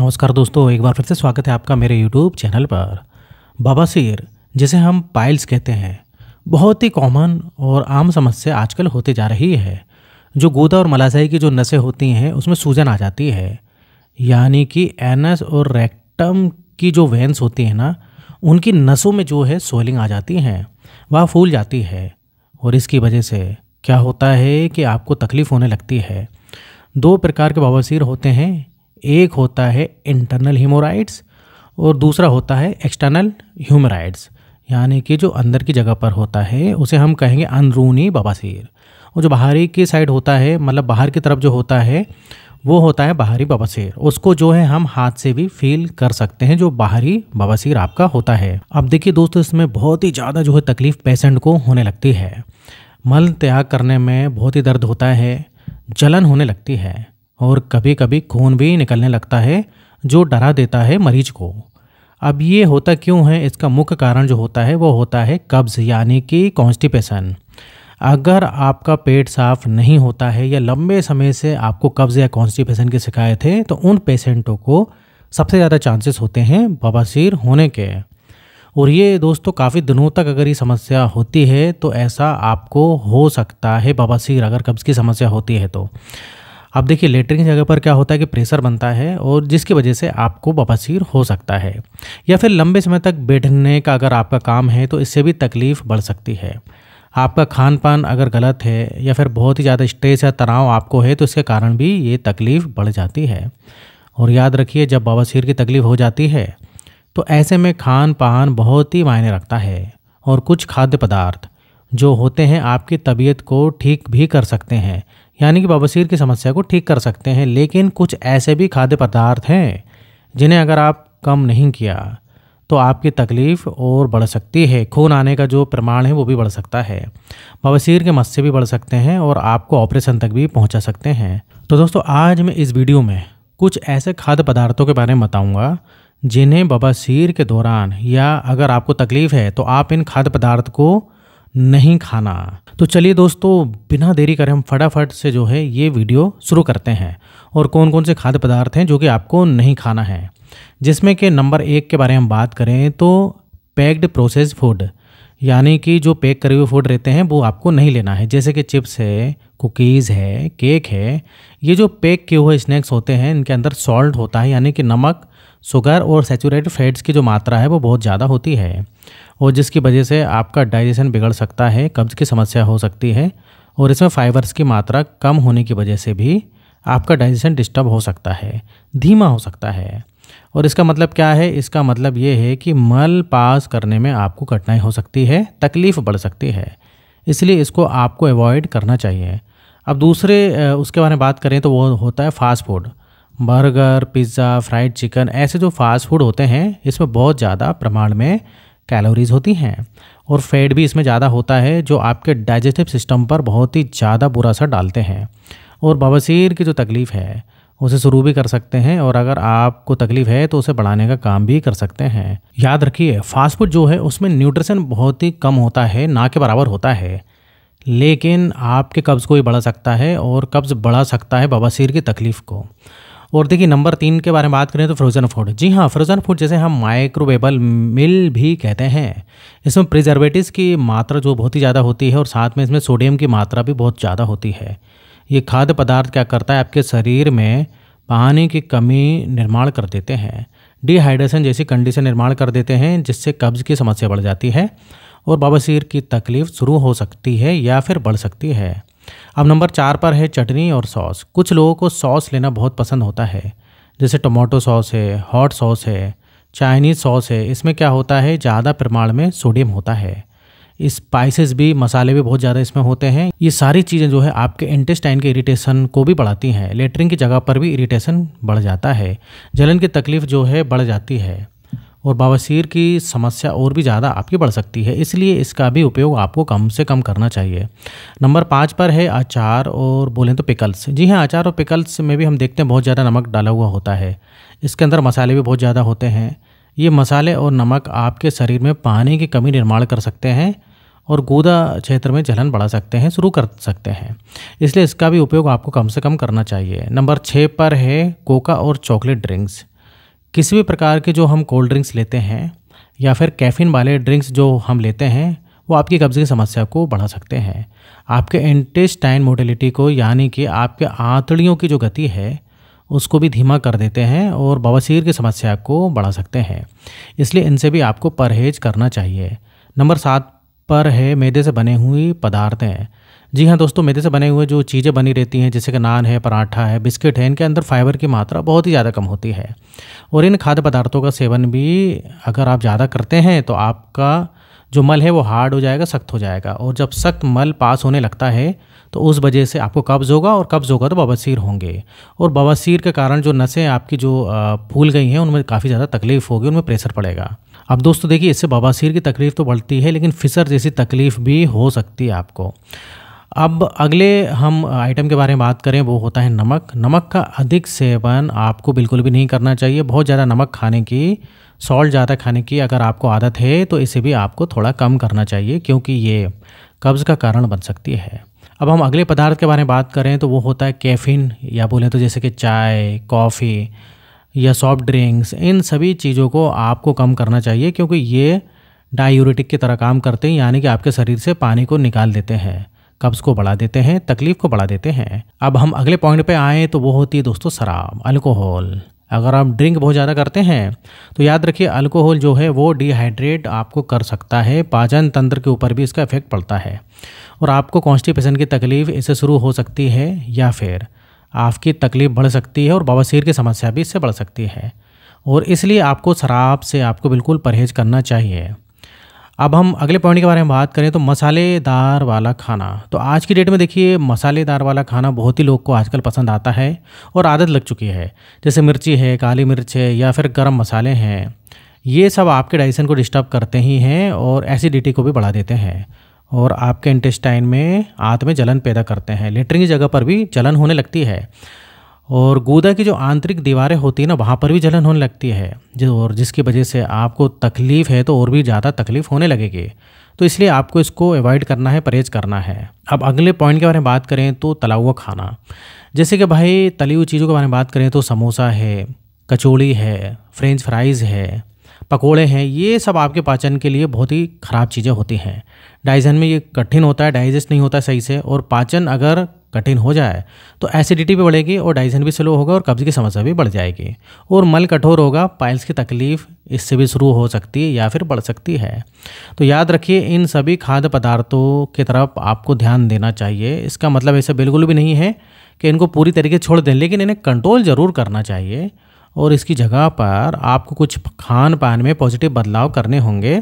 नमस्कार दोस्तों एक बार फिर से स्वागत है आपका मेरे यूट्यूब चैनल पर बबासीर जिसे हम पाइल्स कहते हैं बहुत ही कॉमन और आम समस्या आजकल होती जा रही है जो गोदा और मलाशय की जो नसें होती हैं उसमें सूजन आ जाती है यानी कि एनस और रेक्टम की जो वेंस होती हैं ना उनकी नसों में जो है सोलिंग आ जाती हैं वह फूल जाती है और इसकी वजह से क्या होता है कि आपको तकलीफ़ होने लगती है दो प्रकार के बवासीर होते हैं एक होता है इंटरनल हीमोराइड्स और दूसरा होता है एक्सटर्नल ह्यूमराइड्स यानी कि जो अंदर की जगह पर होता है उसे हम कहेंगे अंदरूनी बबासीर और जो बाहरी की साइड होता है मतलब बाहर की तरफ जो होता है वो होता है बाहरी बबासीर उसको जो है हम हाथ से भी फील कर सकते हैं जो बाहरी बबासीर आपका होता है अब देखिए दोस्तों इसमें बहुत ही ज़्यादा जो है तकलीफ़ पेशेंट को होने लगती है मल त्याग करने में बहुत ही दर्द होता है जलन होने लगती है और कभी कभी खून भी निकलने लगता है जो डरा देता है मरीज को अब ये होता क्यों है इसका मुख्य कारण जो होता है वो होता है कब्ज़ यानी कि कॉन्स्टिपेशन अगर आपका पेट साफ नहीं होता है या लंबे समय से आपको कब्ज़ या कॉन्स्टिपेशन की शिकायत है तो उन पेशेंटों को सबसे ज़्यादा चांसेस होते हैं बवासीर होने के और ये दोस्तों काफ़ी दिनों तक अगर ये समस्या होती है तो ऐसा आपको हो सकता है बवासीर अगर कब्ज़ की समस्या होती है तो अब देखिए लेटरिन जगह पर क्या होता है कि प्रेशर बनता है और जिसकी वजह से आपको बबासीर हो सकता है या फिर लंबे समय तक बैठने का अगर आपका काम है तो इससे भी तकलीफ बढ़ सकती है आपका खान पान अगर गलत है या फिर बहुत ही ज़्यादा स्ट्रेस या तनाव आपको है तो इसके कारण भी ये तकलीफ़ बढ़ जाती है और याद रखिए जब बवासीर की तकलीफ़ हो जाती है तो ऐसे में खान पान बहुत ही मायने रखता है और कुछ खाद्य पदार्थ जो होते हैं आपकी तबीयत को ठीक भी कर सकते हैं यानी कि बबसीर की समस्या को ठीक कर सकते हैं लेकिन कुछ ऐसे भी खाद्य पदार्थ हैं जिन्हें अगर आप कम नहीं किया तो आपकी तकलीफ़ और बढ़ सकती है खून आने का जो प्रमाण है वो भी बढ़ सकता है बवसीर के मस्से भी बढ़ सकते हैं और आपको ऑपरेशन तक भी पहुंचा सकते हैं तो दोस्तों आज मैं इस वीडियो में कुछ ऐसे खाद्य पदार्थों के बारे में बताऊंगा जिन्हें बवासीर के दौरान या अगर आपको तकलीफ़ है तो आप इन खाद्य पदार्थ को नहीं खाना तो चलिए दोस्तों बिना देरी करें हम फटाफट से जो है ये वीडियो शुरू करते हैं और कौन कौन से खाद्य पदार्थ हैं जो कि आपको नहीं खाना है जिसमें कि नंबर एक के बारे में हम बात करें तो पैक्ड प्रोसेस फूड यानी कि जो पैक करे हुए फूड रहते हैं वो आपको नहीं लेना है जैसे कि चिप्स है कुकीज़ है केक है ये जो पैक किए हुए स्नैक्स होते हैं इनके अंदर सॉल्ट होता है यानी कि नमक शुगर और सेचूरेटेड फैट्स की जो मात्रा है वो बहुत ज़्यादा होती है और जिसकी वजह से आपका डाइजेशन बिगड़ सकता है कब्ज की समस्या हो सकती है और इसमें फाइबर्स की मात्रा कम होने की वजह से भी आपका डाइजेशन डिस्टर्ब हो सकता है धीमा हो सकता है और इसका मतलब क्या है इसका मतलब ये है कि मल पास करने में आपको कठिनाई हो सकती है तकलीफ़ बढ़ सकती है इसलिए इसको आपको अवॉइड करना चाहिए अब दूसरे उसके बारे में बात करें तो वो होता है fast food burger pizza fried chicken ऐसे जो फास्ट फूड होते हैं इसमें बहुत ज़्यादा प्रमाण में कैलोरीज होती हैं और फैट भी इसमें ज़्यादा होता है जो आपके डाइजेस्टिव सिस्टम पर बहुत ही ज़्यादा बुरा असर डालते हैं और बवसीर की जो तकलीफ़ है उसे शुरू भी कर सकते हैं और अगर आपको तकलीफ़ है तो उसे बढ़ाने का काम भी कर सकते हैं याद रखिए फास्ट फूड जो है उसमें न्यूट्रिशन बहुत ही कम होता है ना के बराबर होता है लेकिन आपके कब्ज़ को ही बढ़ा सकता है और कब्ज़ बढ़ा सकता है बवासीर की तकलीफ़ को और देखिए नंबर तीन के बारे में बात करें तो फ्रोज़न फूड जी हाँ फ्रोज़न फूड जैसे हम माइक्रोवेबल मिल भी कहते हैं इसमें प्रिजर्वेटिव की मात्रा जो बहुत ही ज़्यादा होती है और साथ में इसमें सोडियम की मात्रा भी बहुत ज़्यादा होती है ये खाद्य पदार्थ क्या करता है आपके शरीर में पानी की कमी निर्माण कर देते हैं डिहाइड्रेशन जैसी कंडीशन निर्माण कर देते हैं जिससे कब्ज़ की समस्या बढ़ जाती है और बाबा की तकलीफ़ शुरू हो सकती है या फिर बढ़ सकती है अब नंबर चार पर है चटनी और सॉस कुछ लोगों को सॉस लेना बहुत पसंद होता है जैसे टोमेटो सॉस है हॉट सॉस है चाइनीज़ सॉस है इसमें क्या होता है ज़्यादा प्रमाण में सोडियम होता है स्पाइसेस भी मसाले भी बहुत ज़्यादा इसमें होते हैं ये सारी चीज़ें जो है आपके इंटेस्टाइन के इरिटेशन को भी बढ़ाती हैं लेटरिंग की जगह पर भी इरिटेशन बढ़ जाता है जलन की तकलीफ़ जो है बढ़ जाती है और बवासीर की समस्या और भी ज़्यादा आपकी बढ़ सकती है इसलिए इसका भी उपयोग आपको कम से कम करना चाहिए नंबर पाँच पर है अचार और बोलें तो पिकल्स जी हाँ अचार और पिकल्स में भी हम देखते हैं बहुत ज़्यादा नमक डाला हुआ होता है इसके अंदर मसाले भी बहुत ज़्यादा होते हैं ये मसाले और नमक आपके शरीर में पानी की कमी निर्माण कर सकते हैं और गोदा क्षेत्र में जलन बढ़ा सकते हैं शुरू कर सकते हैं इसलिए इसका भी उपयोग आपको कम से कम करना चाहिए नंबर छः पर है कोका और चॉकलेट ड्रिंक्स किसी भी प्रकार के जो हम कोल्ड ड्रिंक्स लेते हैं या फिर कैफीन वाले ड्रिंक्स जो हम लेते हैं वो आपकी कब्ज़ की समस्या को बढ़ा सकते हैं आपके इंटेस्टाइन मोटिलिटी को यानी कि आपके आंतड़ियों की जो गति है उसको भी धीमा कर देते हैं और बवासीर की समस्या को बढ़ा सकते हैं इसलिए इनसे भी आपको परहेज करना चाहिए नंबर सात पर है मैदे से बने हुई पदार्थें जी हाँ दोस्तों मैदे से बने हुए जो चीज़ें बनी रहती हैं जैसे कि नान है पराठा है बिस्किट है इनके अंदर फाइबर की मात्रा बहुत ही ज़्यादा कम होती है और इन खाद्य पदार्थों का सेवन भी अगर आप ज़्यादा करते हैं तो आपका जो मल है वो हार्ड हो जाएगा सख्त हो जाएगा और जब सख्त मल पास होने लगता है तो उस वजह से आपको कब्ज़ होगा और कब्ज़ होगा तो बवासीर होंगे और बवासीर के कारण जो नसें आपकी जो फूल गई हैं उनमें काफ़ी ज़्यादा तकलीफ़ होगी उनमें प्रेशर पड़ेगा अब दोस्तों देखिए इससे बवासीर की तकलीफ़ तो बढ़ती है लेकिन फिसर जैसी तकलीफ़ भी हो सकती है आपको अब अगले हम आइटम के बारे में बात करें वो होता है नमक नमक का अधिक सेवन आपको बिल्कुल भी नहीं करना चाहिए बहुत ज़्यादा नमक खाने की सॉल्ट ज़्यादा खाने की अगर आपको आदत है तो इसे भी आपको थोड़ा कम करना चाहिए क्योंकि ये कब्ज़ का कारण बन सकती है अब हम अगले पदार्थ के बारे में बात करें तो वो होता है कैफीन या बोले तो जैसे कि चाय कॉफ़ी या सॉफ्ट ड्रिंक्स इन सभी चीज़ों को आपको कम करना चाहिए क्योंकि ये डायूरेटिक की तरह काम करते हैं यानी कि आपके शरीर से पानी को निकाल देते हैं कब्ज़ को बढ़ा देते हैं तकलीफ को बढ़ा देते हैं अब हम अगले पॉइंट पे आए तो वो होती है दोस्तों शराब अल्कोहल अगर आप ड्रिंक बहुत ज़्यादा करते हैं तो याद रखिए अल्कोहल जो है वो डिहाइड्रेट आपको कर सकता है पाचन तंत्र के ऊपर भी इसका इफेक्ट पड़ता है और आपको कॉन्स्टिपेशन की तकलीफ़ इससे शुरू हो सकती है या फिर आपकी तकलीफ़ बढ़ सकती है और बवासीर की समस्या भी इससे बढ़ सकती है और इसलिए आपको शराब से आपको बिल्कुल परहेज करना चाहिए अब हम अगले पॉइंट के बारे में बात करें तो मसालेदार वाला खाना तो आज की डेट में देखिए मसालेदार वाला खाना बहुत ही लोग को आजकल पसंद आता है और आदत लग चुकी है जैसे मिर्ची है काली मिर्च है या फिर गर्म मसाले हैं ये सब आपके डाइजेशन को डिस्टर्ब करते ही हैं और एसिडिटी को भी बढ़ा देते हैं और आपके इंटेस्टाइन में आंत में जलन पैदा करते हैं लेटरिन की जगह पर भी जलन होने लगती है और गूदा की जो आंतरिक दीवारें होती है ना वहाँ पर भी जलन होने लगती है जो और जिसकी वजह से आपको तकलीफ़ है तो और भी ज़्यादा तकलीफ़ होने लगेगी तो इसलिए आपको इसको अवॉइड करना है परहेज करना है अब अगले पॉइंट के बारे में बात करें तो तला हुआ खाना जैसे कि भाई तली हुई चीज़ों के बारे में बात करें तो समोसा है कचौड़ी है फ्रेंच फ्राइज़ है पकोड़े हैं ये सब आपके पाचन के लिए बहुत ही ख़राब चीज़ें होती हैं डाइजन में ये कठिन होता है डाइजेस्ट नहीं होता सही से और पाचन अगर कठिन हो जाए तो एसिडिटी भी बढ़ेगी और डाइजन भी स्लो होगा और कब्ज की समस्या भी बढ़ जाएगी और मल कठोर होगा पाइल्स की तकलीफ इससे भी शुरू हो सकती है या फिर बढ़ सकती है तो याद रखिए इन सभी खाद्य पदार्थों की तरफ आपको ध्यान देना चाहिए इसका मतलब ऐसा बिल्कुल भी नहीं है कि इनको पूरी तरीके छोड़ दें लेकिन इन्हें कंट्रोल ज़रूर करना चाहिए और इसकी जगह पर आपको कुछ खान पान में पॉजिटिव बदलाव करने होंगे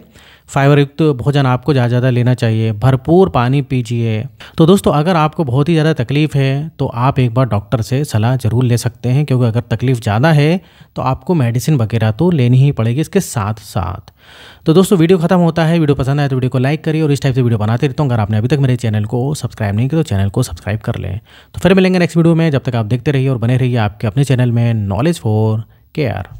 फाइबर युक्त भोजन आपको ज़्यादा ज़्यादा लेना चाहिए भरपूर पानी पीजिए तो दोस्तों अगर आपको बहुत ही ज़्यादा तकलीफ़ है तो आप एक बार डॉक्टर से सलाह ज़रूर ले सकते हैं क्योंकि अगर तकलीफ़ ज़्यादा है तो आपको मेडिसिन वगैरह तो लेनी ही पड़ेगी इसके साथ साथ तो दोस्तों वीडियो खत्म होता है वीडियो पसंद आए तो वीडियो को लाइक करिए और इस टाइप से वीडियो बनाते रहता हूँ अगर आपने अभी तक मेरे चैनल को सब्सक्राइब नहीं किया तो चैनल को सब्सक्राइब कर लें तो फिर मिलेंगे नेक्स्ट वीडियो में जब तक आप देखते रहिए और बने रहिए आपके अपने चैनल में नॉलेज फॉर केयर